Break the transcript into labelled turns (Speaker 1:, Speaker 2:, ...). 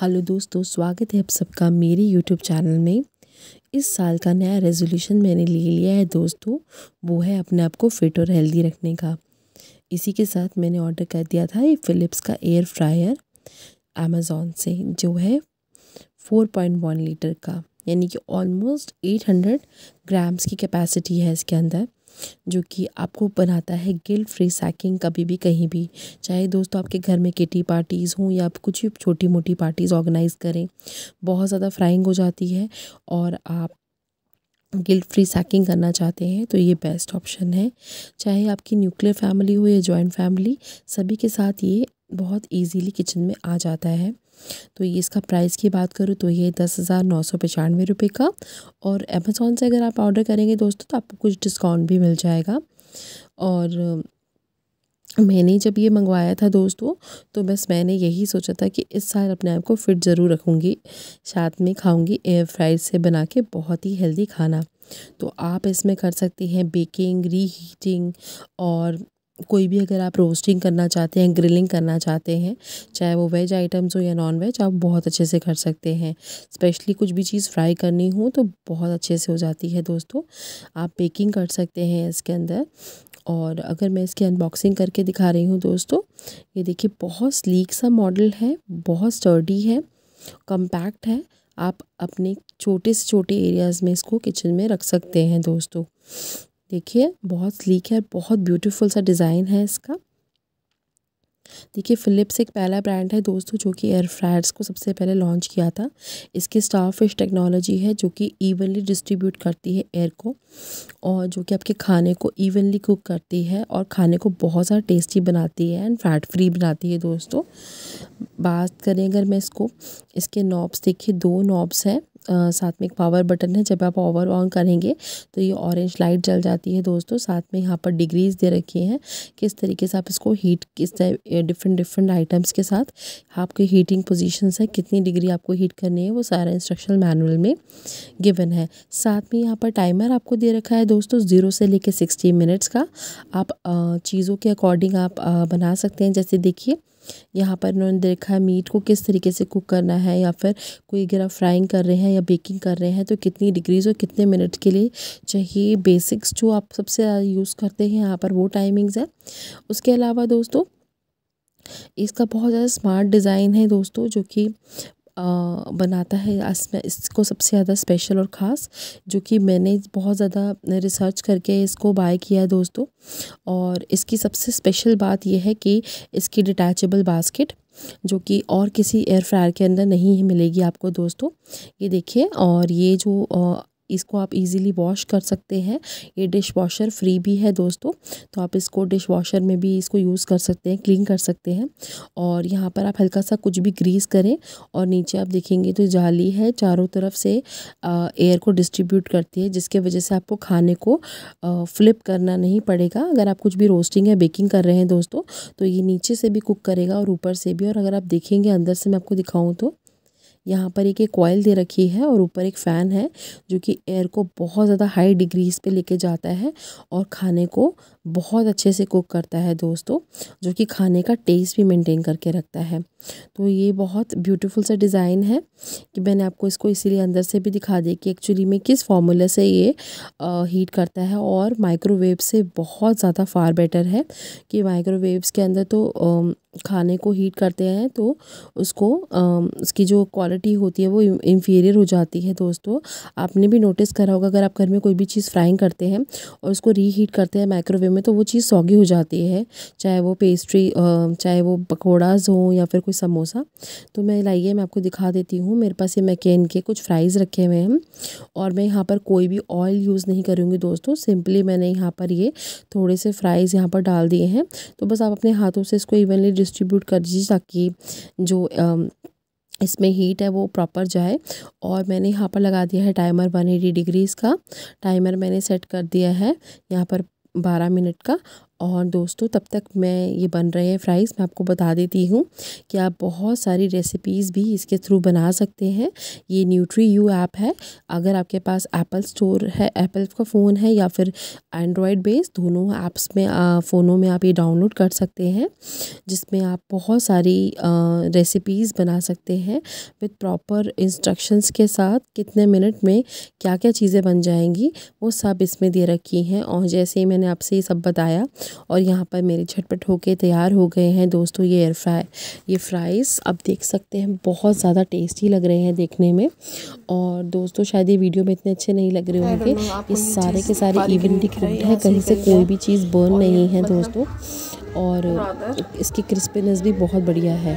Speaker 1: hello दोस्तों स्वागत है आप सबका मेरे यूट्यूब चैनल में इस साल का नया रेजोल्यूशन मैंने ले लिया है दोस्तों वो है अपने आप को फिट और हेल्दी रखने का इसी के साथ मैंने ऑर्डर कर दिया था ये फ़िलिप्स का एयर फ्रायर अमेज़ोन से जो है फोर पॉइंट वन लीटर का यानी कि ऑलमोस्ट एट हंड्रेड ग्राम्स की कैपेसिटी है इसके अंदर जो कि आपको बनाता है गिल्ट फ्री सैकिंग कभी भी कहीं भी चाहे दोस्तों आपके घर में किटी पार्टीज़ हों या आप कुछ भी छोटी मोटी पार्टीज़ ऑर्गेनाइज़ करें बहुत ज़्यादा फ्राइंग हो जाती है और आप गिल्ट फ्री सैकिंग करना चाहते हैं तो ये बेस्ट ऑप्शन है चाहे आपकी न्यूक्लियर फैमिली हो या जॉइंट फैमिली सभी के साथ ये बहुत इजीली किचन में आ जाता है तो ये इसका प्राइस की बात करूँ तो ये दस हज़ार नौ सौ पचानवे रुपये का और अमेज़ोन से अगर आप ऑर्डर करेंगे दोस्तों तो आपको कुछ डिस्काउंट भी मिल जाएगा और मैंने जब ये मंगवाया था दोस्तों तो बस मैंने यही सोचा था कि इस साल अपने आप को फिट ज़रूर रखूँगी साथ में खाऊँगी एयर फ्राइड से बना के बहुत ही हेल्दी खाना तो आप इसमें कर सकते हैं बेकिंग रीहीटिंग और कोई भी अगर आप रोस्टिंग करना चाहते हैं ग्रिलिंग करना चाहते हैं चाहे वो वेज आइटम्स हो या नॉन वेज आप बहुत अच्छे से कर सकते हैं स्पेशली कुछ भी चीज़ फ्राई करनी हो तो बहुत अच्छे से हो जाती है दोस्तों आप बेकिंग कर सकते हैं इसके अंदर और अगर मैं इसकी अनबॉक्सिंग करके दिखा रही हूँ दोस्तों ये देखिए बहुत स्लीक सा मॉडल है बहुत स्टर्डी है कम्पैक्ट है आप अपने छोटे से छोटे एरियाज़ में इसको किचन में रख सकते हैं दोस्तों देखिए बहुत स्लीक है बहुत ब्यूटीफुल सा डिज़ाइन है इसका देखिए फ़िलिप्स एक पहला ब्रांड है दोस्तों जो कि एयर फ्रायर्स को सबसे पहले लॉन्च किया था इसकी स्टारफिश टेक्नोलॉजी है जो कि इवनली डिस्ट्रीब्यूट करती है एयर को और जो कि आपके खाने को इवनली कुक करती है और खाने को बहुत ज़्यादा टेस्टी बनाती है एंड फैट फ्री बनाती है दोस्तों बात करें अगर मैं इसको इसके नॉब्स देखिए दो नॉब्स हैं साथ में एक पावर बटन है जब आप ओवर ऑन करेंगे तो ये ऑरेंज लाइट जल जाती है दोस्तों साथ में यहाँ पर डिग्रीज दे रखी हैं किस तरीके से आप इसको हीट किस डिफरेंट डिफरेंट आइटम्स के साथ आपके हीटिंग पोजिशन है कितनी डिग्री आपको हीट करनी है वो सारा इंस्ट्रक्शन मैनुअल में गिवन है साथ में यहाँ पर टाइमर आपको दे रखा है दोस्तों ज़ीरो से लेकर सिक्सटी मिनट्स का आप चीज़ों के अकॉर्डिंग आप बना सकते हैं जैसे देखिए यहाँ पर उन्होंने देखा है मीट को किस तरीके से कुक करना है या फिर कोई अगर आप फ्राइंग कर रहे हैं या बेकिंग कर रहे हैं तो कितनी डिग्रीज़ और कितने मिनट के लिए चाहिए बेसिक्स जो आप सबसे ज्यादा यूज़ करते हैं यहाँ पर वो टाइमिंग्स है उसके अलावा दोस्तों इसका बहुत ज़्यादा स्मार्ट डिज़ाइन है दोस्तों जो कि बनाता है इसको सबसे ज़्यादा स्पेशल और ख़ास जो कि मैंने बहुत ज़्यादा रिसर्च करके इसको बाय किया है दोस्तों और इसकी सबसे स्पेशल बात यह है कि इसकी डिटैचेबल बास्केट जो कि और किसी एयर फ्रायर के अंदर नहीं मिलेगी आपको दोस्तों ये देखिए और ये जो इसको आप इजीली वॉश कर सकते हैं ये डिश वॉशर फ्री भी है दोस्तों तो आप इसको डिश वॉशर में भी इसको यूज़ कर सकते हैं क्लीन कर सकते हैं और यहाँ पर आप हल्का सा कुछ भी ग्रीस करें और नीचे आप देखेंगे तो जाली है चारों तरफ से एयर को डिस्ट्रीब्यूट करती है जिसके वजह से आपको खाने को फ्लिप करना नहीं पड़ेगा अगर आप कुछ भी रोस्टिंग या बेकिंग कर रहे हैं दोस्तों तो ये नीचे से भी कुक करेगा और ऊपर से भी और अगर आप देखेंगे अंदर से मैं आपको दिखाऊँ तो यहाँ पर एक एक कॉयल दे रखी है और ऊपर एक फैन है जो कि एयर को बहुत ज़्यादा हाई डिग्रीज पे लेके जाता है और खाने को बहुत अच्छे से कुक करता है दोस्तों जो कि खाने का टेस्ट भी मेंटेन करके रखता है तो ये बहुत ब्यूटीफुल सा डिज़ाइन है कि मैंने आपको इसको इसीलिए अंदर से भी दिखा दिया कि एक्चुअली में किस फॉर्मूले से ये आ, हीट करता है और माइक्रोवेव से बहुत ज़्यादा फार बेटर है कि माइक्रोवेव्स के अंदर तो आ, खाने को हीट करते हैं तो उसको उसकी जो क्वालिटी होती है वो इन्फीरियर हो जाती है दोस्तों आपने भी नोटिस करा होगा अगर आप घर में कोई भी चीज़ फ्राइंग करते हैं और उसको रीहीट करते हैं माइक्रोवेव में तो वो चीज़ सॉगी हो जाती है चाहे वो पेस्ट्री चाहे वो पकौड़ाज हो या फिर कोई समोसा तो मैं लाइए मैं आपको दिखा देती हूँ मेरे पास ये मैकेन के कुछ फ्राइज़ रखे हुए हैं और मैं यहाँ पर कोई भी ऑयल यूज़ नहीं करूँगी दोस्तों सिंपली मैंने यहाँ पर ये थोड़े से फ्राइज़ यहाँ पर डाल दिए हैं तो बस आप अपने हाथों से इसको इवनली डिस्ट्रीब्यूट कर दीजिए ताकि जो इसमें हीट है वो प्रॉपर जाए और मैंने यहाँ पर लगा दिया है टाइमर वन एटी डिग्रीज़ का टाइमर मैंने सेट कर दिया है यहाँ पर बारह मिनट का और दोस्तों तब तक मैं ये बन रहे हैं फ्राइज़ मैं आपको बता देती हूँ कि आप बहुत सारी रेसिपीज़ भी इसके थ्रू बना सकते हैं ये न्यूट्री यू ऐप है अगर आपके पास एप्पल स्टोर है एप्पल का फ़ोन है या फिर एंड्रॉयड बेस दोनों ऐप्स में फ़ोनों में आप ये डाउनलोड कर सकते हैं जिसमें आप बहुत सारी रेसिपीज़ बना सकते हैं विथ प्रॉपर इंस्ट्रक्शंस के साथ कितने मिनट में क्या क्या चीज़ें बन जाएंगी वो सब इसमें दे रखी हैं और जैसे ही मैंने आपसे ये सब बताया और यहाँ पर मेरे झटपट होके तैयार हो गए हैं दोस्तों ये एयर फ्राई ये फ्राइज़ आप देख सकते हैं बहुत ज़्यादा टेस्टी लग रहे हैं देखने में और दोस्तों शायद ये वीडियो में इतने अच्छे नहीं लग रहे होंगे ये सारे के सारे इवन दिख हैं कहीं से कोई भी चीज़ बर्न नहीं है मतलब दोस्तों और इसकी क्रिस्पीनेस भी बहुत बढ़िया है